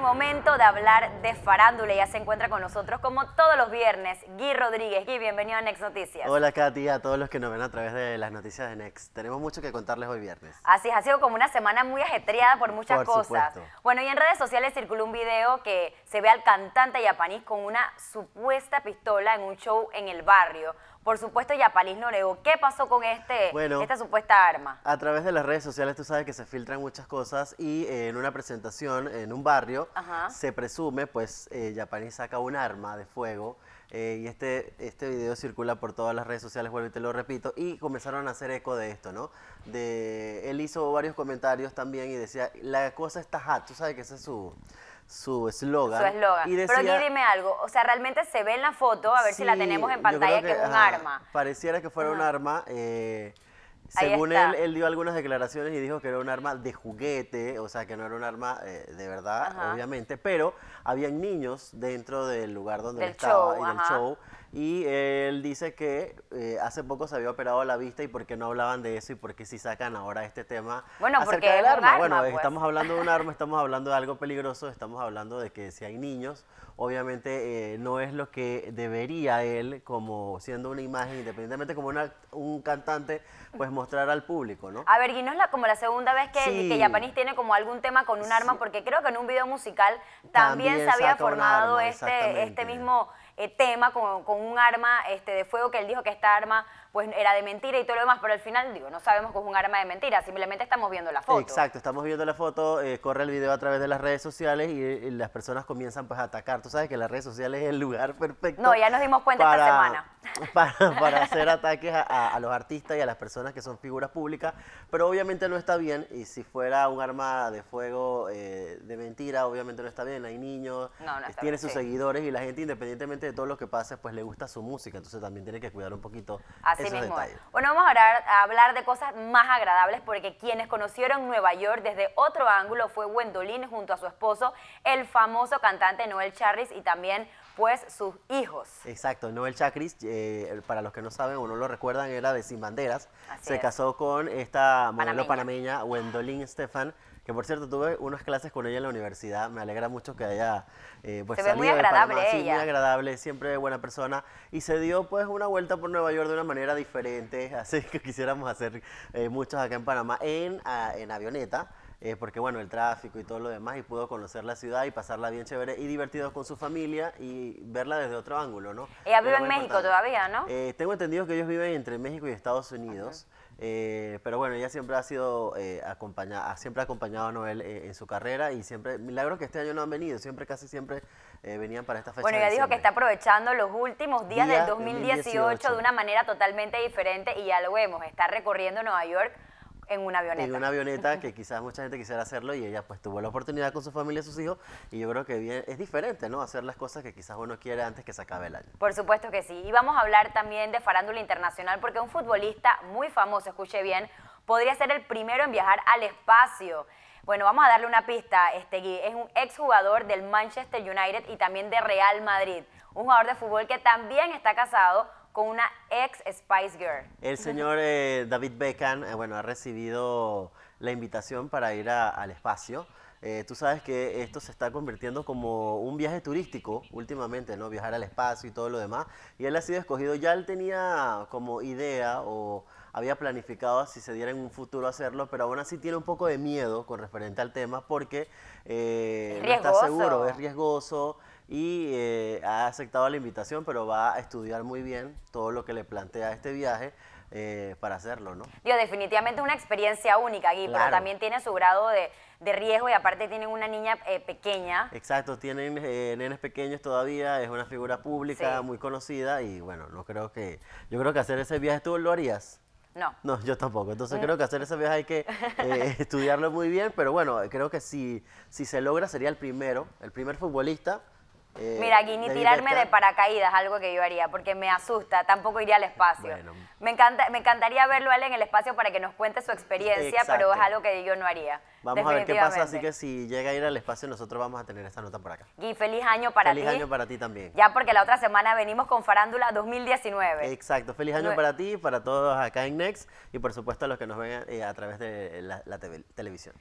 momento de hablar de farándula. Ya se encuentra con nosotros como todos los viernes, Guy Rodríguez. Gui, bienvenido a Next Noticias. Hola Katy, a todos los que nos ven a través de las noticias de Next. Tenemos mucho que contarles hoy viernes. Así es, ha sido como una semana muy ajetreada por muchas cosas. Bueno, y en redes sociales circuló un video que se ve al cantante Yapanís con una supuesta pistola en un show en el barrio. Por supuesto, Yapanís noruego. ¿Qué pasó con este, esta supuesta arma? A través de las redes sociales tú sabes que se filtran muchas cosas y eh, en una presentación en un barrio se presume, pues eh, saca un arma de fuego eh, y este, este video circula por todas las redes sociales, vuelvo y te lo repito, y comenzaron a hacer eco de esto, ¿no? De, él hizo varios comentarios también y decía, la cosa está hot, tú sabes que ese es su su eslogan. Su eslogan. Pero aquí dime algo, o sea, realmente se ve en la foto, a ver si la tenemos en pantalla, que, es un arma. Pareciera que fuera un arma. Eh, según él, él dio algunas declaraciones y dijo que era un arma de juguete, o sea, que no era un arma eh, de verdad, obviamente, pero habían niños dentro del lugar donde él estaba y del show y él dice que eh, hace poco se había operado la vista y por qué no hablaban de eso y por qué si sacan ahora este tema. Bueno, acerca porque del arma. Bueno, estamos pues. hablando de un arma, estamos hablando de algo peligroso, estamos hablando de que si hay niños, obviamente eh, no es lo que debería él, como siendo una imagen, independientemente como una, un cantante, pues mostrar al público, ¿no? A ver, y no es como la segunda vez que, tiene como algún tema con un arma, porque creo que en un video musical también, se había formado este, este mismo... Eh, tema con, un arma este, de fuego que él dijo que esta arma pues era de mentira y todo lo demás, pero al final digo, no sabemos que es un arma de mentira, simplemente estamos viendo la foto. Exacto, estamos viendo la foto, eh, corre el video a través de las redes sociales y, eh, las personas comienzan pues a atacar. Tú sabes que las redes sociales es el lugar perfecto. No, ya nos dimos cuenta para, esta semana. Para, hacer ataques a, los artistas y a las personas que son figuras públicas, pero obviamente no está bien y si fuera un arma de fuego de mentira, obviamente no está bien, hay niños, tiene sus seguidores y la gente independientemente de todo lo que pase, pues le gusta su música, entonces también tiene que cuidar un poquito Así esos mismo. detalles. Bueno, vamos a hablar, de cosas más agradables porque quienes conocieron Nueva York desde otro ángulo fue Wendolin junto a su esposo, el famoso cantante Noel Charris y también pues sus hijos. Exacto, Noel Chacris, eh, para los que no saben o no lo recuerdan, era de Sin Banderas. se casó con esta modelo panameña, panameña Stefan, que por cierto tuve unas clases con ella en la universidad, me alegra mucho que haya eh, pues se ve muy agradable de muy agradable, siempre buena persona y se dio pues una vuelta por Nueva York de una manera diferente, así que quisiéramos hacer eh, muchos acá en Panamá en, ah, en avioneta porque bueno, el tráfico y todo lo demás, y pudo conocer la ciudad y pasarla bien chévere y divertido con su familia y verla desde otro ángulo, ¿no? Ella vive en México todavía, ¿no? Eh, tengo entendido que ellos viven entre México y Estados Unidos. Eh, pero bueno, ella siempre ha sido eh, acompañada, siempre ha acompañado a Noel en su carrera y siempre, milagro que este año no han venido, siempre, casi siempre venían para esta fecha. Bueno, ella dijo que está aprovechando los últimos días del 2018, 2018 de una manera totalmente diferente y ya lo vemos, está recorriendo Nueva York en una avioneta. En una avioneta que quizás mucha gente quisiera hacerlo y ella pues tuvo la oportunidad con su familia y sus hijos y yo creo que bien, es diferente, ¿no? Hacer las cosas que quizás uno quiere antes que se acabe el año. Por supuesto que sí. Y vamos a hablar también de farándula internacional porque un futbolista muy famoso, escuche bien, podría ser el primero en viajar al espacio. Bueno, vamos a darle una pista, este Es un exjugador del Manchester United y también de Real Madrid. Un jugador de fútbol que también está casado con una ex Spice Girl. El señor eh, David Beckham, eh, bueno, ha recibido la invitación para ir al espacio. Eh, tú sabes que esto se está convirtiendo como un viaje turístico últimamente, ¿no? Viajar al espacio y todo lo demás. Y él ha sido escogido, ya él tenía como idea o había planificado si se diera en un futuro hacerlo, pero aún así tiene un poco de miedo con referente al tema porque no está seguro, es riesgoso, y eh, ha aceptado la invitación, pero va a estudiar muy bien todo lo que le plantea este viaje. Eh, para hacerlo, ¿no? definitivamente una experiencia única, Gui, pero también tiene su grado de, riesgo y aparte tienen una niña eh, pequeña. Exacto, tienen nenes pequeños todavía, es una figura pública muy conocida y bueno, no creo que... Yo creo que hacer ese viaje tú lo harías. No. No, yo tampoco. Entonces mm. creo que hacer ese viaje hay que estudiarlo muy bien, pero bueno, creo que si, si se logra sería el primero, el primer futbolista eh, Mira, aquí ni tirarme de paracaídas, algo que yo haría, porque me asusta, tampoco iría al espacio. Me, encanta, me encantaría verlo a él en el espacio para que nos cuente su experiencia, pero es algo que yo no haría. Vamos a ver qué pasa, así que si llega a ir al espacio, nosotros vamos a tener esta nota por acá. Gui, feliz año para ti. Feliz año para ti también. Ya porque la otra semana venimos con Farándula 2019. Exacto, feliz año para ti, para todos acá en Next y por supuesto a los que nos ven eh, a, través de la, televisión.